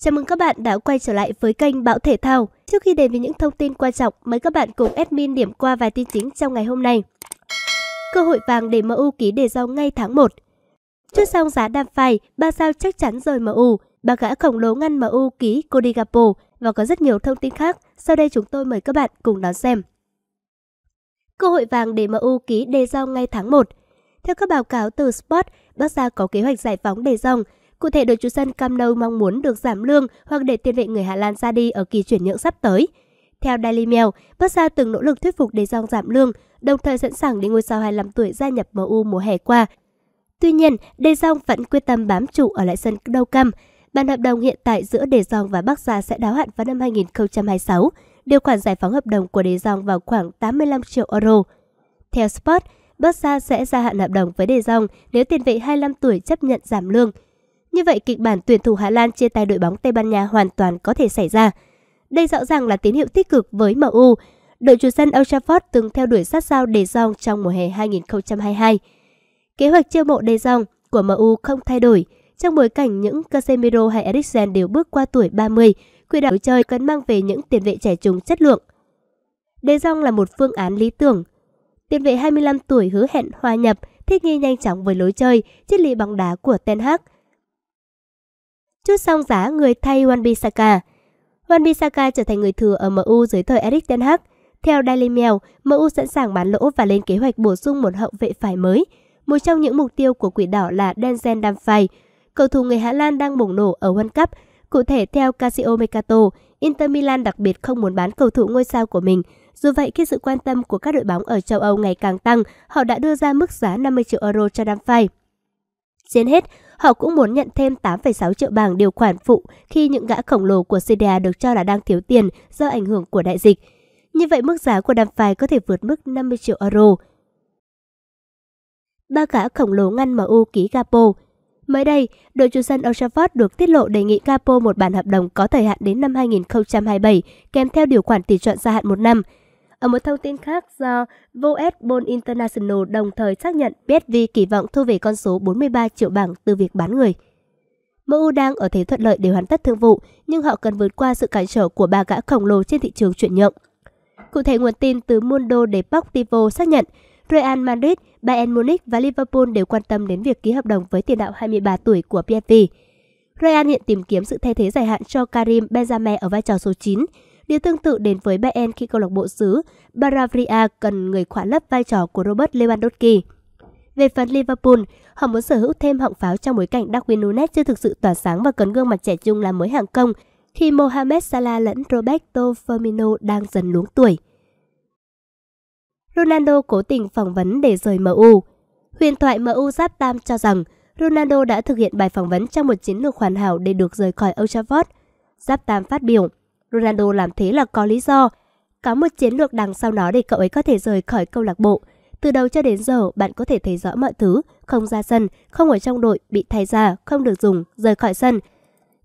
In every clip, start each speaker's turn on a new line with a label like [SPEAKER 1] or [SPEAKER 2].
[SPEAKER 1] Chào mừng các bạn đã quay trở lại với kênh Bão Thể Thao. Trước khi đến với những thông tin quan trọng, mời các bạn cùng admin điểm qua vài tin chính trong ngày hôm nay. Cơ hội vàng để MU ký đề giao ngay tháng 1 Trước xong giá đàm phai, ba sao chắc chắn rời MU, ba gã khổng lồ ngăn MU ký Codigapo và có rất nhiều thông tin khác. Sau đây chúng tôi mời các bạn cùng đón xem. Cơ hội vàng để MU ký đề giao ngay tháng 1 Theo các báo cáo từ Sport, Barca có kế hoạch giải phóng đề dòng Cụ thể đội chủ sân Cam Nou mong muốn được giảm lương hoặc để tiền vệ người Hà Lan ra đi ở kỳ chuyển nhượng sắp tới. Theo Daily Mail, Barca từng nỗ lực thuyết phục De Jong giảm lương, đồng thời sẵn sàng để ngôi sao 25 tuổi gia nhập MU mùa hè qua. Tuy nhiên, De Jong vẫn quyết tâm bám trụ ở lại sân Đâu Cam. Bản hợp đồng hiện tại giữa De Jong và Barca sẽ đáo hạn vào năm 2026. Điều khoản giải phóng hợp đồng của De Jong vào khoảng 85 triệu euro. Theo Sport, Barca sẽ gia hạn hợp đồng với De Jong nếu tiền vệ 25 tuổi chấp nhận giảm lương – như vậy kịch bản tuyển thủ Hà Lan chia tay đội bóng Tây Ban Nha hoàn toàn có thể xảy ra. Đây rõ ràng là tín hiệu tích cực với MU. Đội chủ sân Old Trafford từng theo đuổi sát sao De Jong trong mùa hè 2022. Kế hoạch chiêu mộ De Jong của MU không thay đổi. Trong bối cảnh những Casemiro hay Eriksen đều bước qua tuổi 30, quỹ đạo chơi cần mang về những tiền vệ trẻ trung chất lượng. De Jong là một phương án lý tưởng. Tiền vệ 25 tuổi hứa hẹn hòa nhập, thích nghi nhanh chóng với lối chơi, triết lý bóng đá của Ten Hag – chút song giá người thay Wan Bissaka. Wan Bissaka trở thành người thừa ở MU dưới thời Erik Ten Hag. Theo Daily Mail, MU sẵn sàng bán lỗ và lên kế hoạch bổ sung một hậu vệ phải mới. Một trong những mục tiêu của quỷ đỏ là Denzel Damfay, cầu thủ người Hà Lan đang bùng nổ ở World Cup. Cụ thể theo Casio Mercato, Inter Milan đặc biệt không muốn bán cầu thủ ngôi sao của mình. Dù vậy, khi sự quan tâm của các đội bóng ở châu Âu ngày càng tăng, họ đã đưa ra mức giá 50 triệu euro cho Damfay. Trên hết, Họ cũng muốn nhận thêm 8,6 triệu bảng điều khoản phụ khi những gã khổng lồ của CDA được cho là đang thiếu tiền do ảnh hưởng của đại dịch. Như vậy mức giá của đàm phán có thể vượt mức 50 triệu euro. Ba gã khổng lồ ngăn MU ký Gapo Mới đây, đội chủ sân Old Trafford được tiết lộ đề nghị Gapo một bản hợp đồng có thời hạn đến năm 2027 kèm theo điều khoản tỷ trọng gia hạn một năm – ở một thông tin khác do Voetbol International đồng thời xác nhận PSV kỳ vọng thu về con số 43 triệu bảng từ việc bán người. MU đang ở thế thuận lợi để hoàn tất thương vụ, nhưng họ cần vượt qua sự cản trở của ba gã khổng lồ trên thị trường chuyển nhượng. Cụ thể nguồn tin từ Mundo Deportivo xác nhận Real Madrid, Bayern Munich và Liverpool đều quan tâm đến việc ký hợp đồng với tiền đạo 23 tuổi của PSV. Real hiện tìm kiếm sự thay thế dài hạn cho Karim Benzema ở vai trò số 9, Điều tương tự đến với Bayern khi câu lạc bộ xứ Baravia cần người khỏa lấp vai trò của Robert Lewandowski. Về phần Liverpool, họ muốn sở hữu thêm họng pháo trong bối cảnh Darwin Núñez chưa thực sự tỏa sáng và cấn gương mặt trẻ trung làm mới hàng công khi Mohamed Salah lẫn Roberto Firmino đang dần luống tuổi. Ronaldo cố tình phỏng vấn để rời MU. Huyền thoại MU Giáp Tam cho rằng Ronaldo đã thực hiện bài phỏng vấn trong một chiến lược hoàn hảo để được rời khỏi Old Trafford. Giáp Tam phát biểu, Ronaldo làm thế là có lý do. Có một chiến lược đằng sau nó để cậu ấy có thể rời khỏi câu lạc bộ. Từ đầu cho đến giờ, bạn có thể thấy rõ mọi thứ, không ra sân, không ở trong đội, bị thay ra, không được dùng, rời khỏi sân.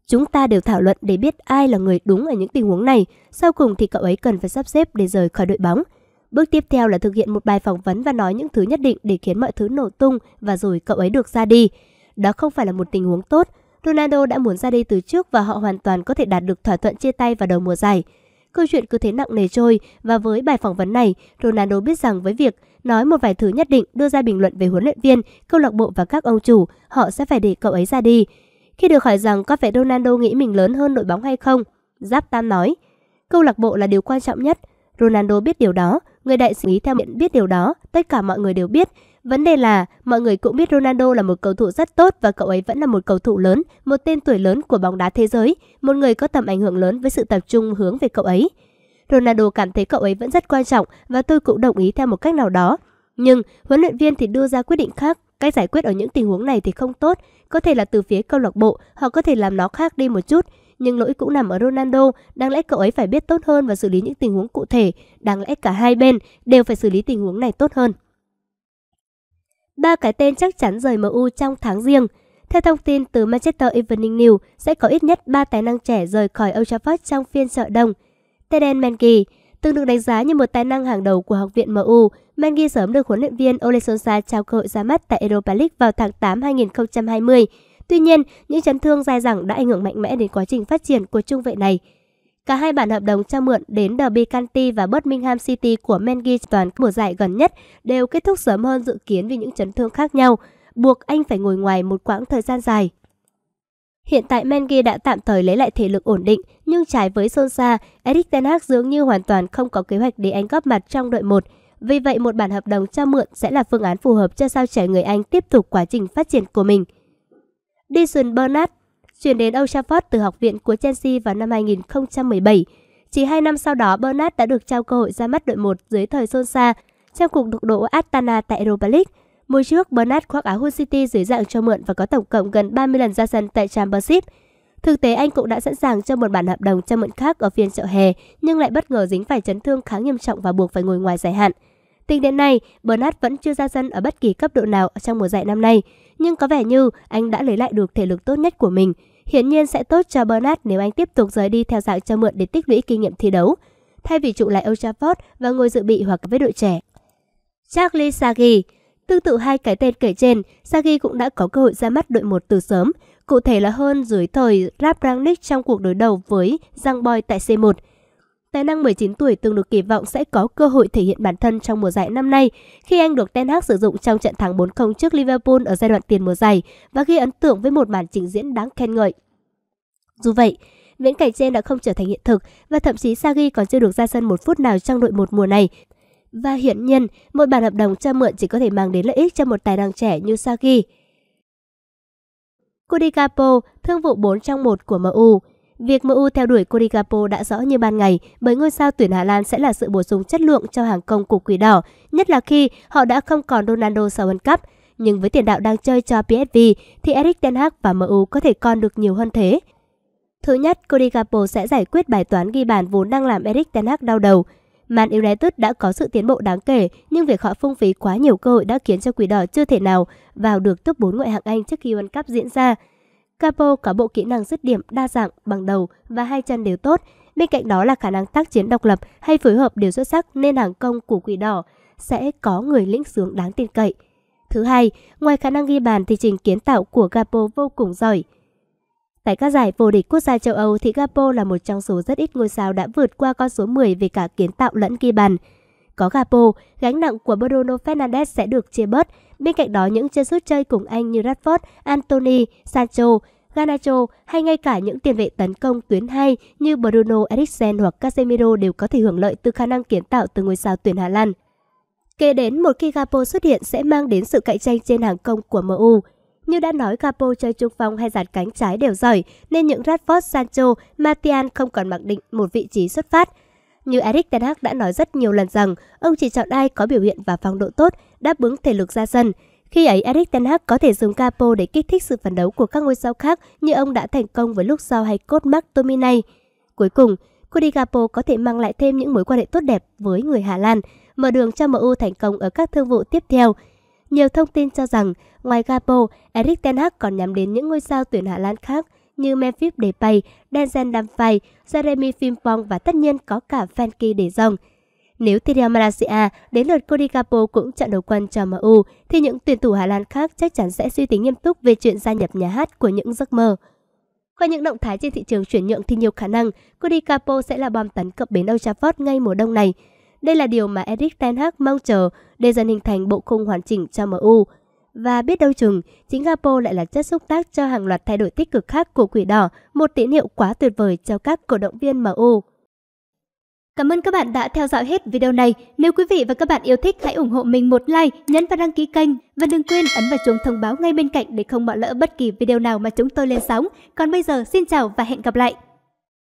[SPEAKER 1] Chúng ta đều thảo luận để biết ai là người đúng ở những tình huống này, sau cùng thì cậu ấy cần phải sắp xếp để rời khỏi đội bóng. Bước tiếp theo là thực hiện một bài phỏng vấn và nói những thứ nhất định để khiến mọi thứ nổ tung và rồi cậu ấy được ra đi. Đó không phải là một tình huống tốt, Ronaldo đã muốn ra đi từ trước và họ hoàn toàn có thể đạt được thỏa thuận chia tay vào đầu mùa giải. Câu chuyện cứ thế nặng nề trôi và với bài phỏng vấn này, Ronaldo biết rằng với việc nói một vài thứ nhất định đưa ra bình luận về huấn luyện viên, câu lạc bộ và các ông chủ, họ sẽ phải để cậu ấy ra đi. Khi được hỏi rằng có phải Ronaldo nghĩ mình lớn hơn đội bóng hay không, Giáp Tam nói, câu lạc bộ là điều quan trọng nhất. Ronaldo biết điều đó, người đại sứ ý theo miệng biết điều đó, tất cả mọi người đều biết, Vấn đề là, mọi người cũng biết Ronaldo là một cầu thủ rất tốt và cậu ấy vẫn là một cầu thủ lớn, một tên tuổi lớn của bóng đá thế giới, một người có tầm ảnh hưởng lớn với sự tập trung hướng về cậu ấy. Ronaldo cảm thấy cậu ấy vẫn rất quan trọng và tôi cũng đồng ý theo một cách nào đó. Nhưng huấn luyện viên thì đưa ra quyết định khác, cách giải quyết ở những tình huống này thì không tốt, có thể là từ phía câu lạc bộ, họ có thể làm nó khác đi một chút, nhưng lỗi cũng nằm ở Ronaldo, đáng lẽ cậu ấy phải biết tốt hơn và xử lý những tình huống cụ thể, đáng lẽ cả hai bên đều phải xử lý tình huống này tốt hơn. Ba cái tên chắc chắn rời MU trong tháng riêng. Theo thông tin từ Manchester Evening News, sẽ có ít nhất 3 tài năng trẻ rời khỏi Old Trafford trong phiên chợ đông. Teden Mengi Từng được đánh giá như một tài năng hàng đầu của học viện MU, Mengi sớm được huấn luyện viên Ole Solskjaer trao cơ hội ra mắt tại Europa League vào tháng 8 2020. Tuy nhiên, những chấn thương dài dẳng đã ảnh hưởng mạnh mẽ đến quá trình phát triển của trung vệ này. Cả hai bản hợp đồng cho mượn đến derby County và Birmingham City của Mengi toàn mùa giải gần nhất đều kết thúc sớm hơn dự kiến vì những chấn thương khác nhau, buộc anh phải ngồi ngoài một quãng thời gian dài. Hiện tại Mengi đã tạm thời lấy lại thể lực ổn định, nhưng trái với Solskjaer, Erik Ten Hag dường như hoàn toàn không có kế hoạch để anh góp mặt trong đội một. Vì vậy, một bản hợp đồng cho mượn sẽ là phương án phù hợp cho sao trẻ người Anh tiếp tục quá trình phát triển của mình. Dyson Bernard chuyển đến Old Trafford từ học viện của Chelsea vào năm 2017. Chỉ 2 năm sau đó, Bernard đã được trao cơ hội ra mắt đội 1 dưới thời Solskjaer trong cuộc đụng độ Astana tại Europa League. Mùa trước, Bernard khoác áo Hull City dưới dạng cho mượn và có tổng cộng gần 30 lần ra sân tại Championship. Thực tế, anh cũng đã sẵn sàng cho một bản hợp đồng cho mượn khác ở phiên chợ hè, nhưng lại bất ngờ dính phải chấn thương khá nghiêm trọng và buộc phải ngồi ngoài giải hạn. Tính đến nay, Bernard vẫn chưa ra sân ở bất kỳ cấp độ nào trong mùa giải năm nay, nhưng có vẻ như anh đã lấy lại được thể lực tốt nhất của mình – Hiển nhiên sẽ tốt cho Bernard nếu anh tiếp tục rời đi theo dạng cho mượn để tích lũy kinh nghiệm thi đấu, thay vì trụ lại Old Trafford và ngồi dự bị hoặc với đội trẻ. Charlie Sagi Tương tự hai cái tên kể trên, Sagi cũng đã có cơ hội ra mắt đội một từ sớm, cụ thể là hơn dưới thời Rap Rangnick trong cuộc đối đầu với Giang Boy tại C1. Tài năng 19 tuổi từng được kỳ vọng sẽ có cơ hội thể hiện bản thân trong mùa giải năm nay khi anh được Ten Hag sử dụng trong trận thắng 4-0 trước Liverpool ở giai đoạn tiền mùa giải và ghi ấn tượng với một màn trình diễn đáng khen ngợi. Dù vậy, viễn cảnh trên đã không trở thành hiện thực và thậm chí Sagi còn chưa được ra sân một phút nào trong đội một mùa này. Và hiển nhiên, một bản hợp đồng cho mượn chỉ có thể mang đến lợi ích cho một tài năng trẻ như Sagi. Cody Capo, thương vụ 4 trong 1 của MU, Việc MU theo đuổi Kurigapo đã rõ như ban ngày bởi ngôi sao tuyển Hà Lan sẽ là sự bổ sung chất lượng cho hàng công của Quỷ Đỏ, nhất là khi họ đã không còn Ronaldo sau World Cup. Nhưng với tiền đạo đang chơi cho PSV thì Eric Ten Hag và MU có thể còn được nhiều hơn thế. Thứ nhất, Kurigapo sẽ giải quyết bài toán ghi bàn vốn đang làm Eric Ten Hag đau đầu. Man United đã có sự tiến bộ đáng kể, nhưng việc họ phung phí quá nhiều cơ hội đã khiến cho Quỷ Đỏ chưa thể nào vào được top 4 ngoại hạng Anh trước khi World Cup diễn ra. Capo có bộ kỹ năng dứt điểm đa dạng bằng đầu và hai chân đều tốt. Bên cạnh đó là khả năng tác chiến độc lập hay phối hợp đều xuất sắc nên hàng công của quỷ đỏ sẽ có người lĩnh sướng đáng tin cậy. Thứ hai, ngoài khả năng ghi bàn thì trình kiến tạo của Gapo vô cùng giỏi. Tại các giải vô địch quốc gia châu Âu thì Gapo là một trong số rất ít ngôi sao đã vượt qua con số 10 về cả kiến tạo lẫn ghi bàn. Có Gapo, gánh nặng của Bruno Fernandes sẽ được chia bớt. Bên cạnh đó, những chân sút chơi cùng anh như Rashford, Anthony, Sancho, Ganacho hay ngay cả những tiền vệ tấn công tuyến hay như Bruno Eriksen hoặc Casemiro đều có thể hưởng lợi từ khả năng kiến tạo từ ngôi sao tuyển Hà Lan. kể đến một khi Gapo xuất hiện sẽ mang đến sự cạnh tranh trên hàng công của MU. Như đã nói, Capo chơi trung phong hay dạt cánh trái đều giỏi, nên những Rashford, Sancho, Martial không còn mặc định một vị trí xuất phát. Như Eric Ten Hag đã nói rất nhiều lần rằng, ông chỉ chọn ai có biểu hiện và phong độ tốt, đáp ứng thể lực ra sân. Khi ấy, Eric Ten Hag có thể dùng capo để kích thích sự phản đấu của các ngôi sao khác như ông đã thành công với lúc sau hay cốt McTominay. Cuối cùng, Cody Capo có thể mang lại thêm những mối quan hệ tốt đẹp với người Hà Lan, mở đường cho MU thành công ở các thương vụ tiếp theo. Nhiều thông tin cho rằng, ngoài Gapo, Eric Ten Hag còn nhắm đến những ngôi sao tuyển Hà Lan khác như Memphis Depay, Denzel Dumfries, Jeremy Frimpong và tất nhiên có cả Frenkie để Jong. Nếu thi theo Malaysia, đến lượt Cody Capo cũng chọn đầu quân cho MU, thì những tuyển thủ Hà Lan khác chắc chắn sẽ suy tính nghiêm túc về chuyện gia nhập nhà hát của những giấc mơ. Qua những động thái trên thị trường chuyển nhượng thì nhiều khả năng Cody Capo sẽ là bom tấn cập bến Old Trafford ngay mùa đông này. Đây là điều mà Eric Ten Hag mong chờ để dần hình thành bộ khung hoàn chỉnh cho MU. Và biết đâu chừng, Singapore lại là chất xúc tác cho hàng loạt thay đổi tích cực khác của quỷ đỏ, một tín hiệu quá tuyệt vời cho các cổ động viên MU. Cảm ơn các bạn đã theo dõi hết video này. Nếu quý vị và các bạn yêu thích, hãy ủng hộ mình một like, nhấn và đăng ký kênh. Và đừng quên ấn vào chuông thông báo ngay bên cạnh để không bỏ lỡ bất kỳ video nào mà chúng tôi lên sóng. Còn bây giờ, xin chào và hẹn gặp lại!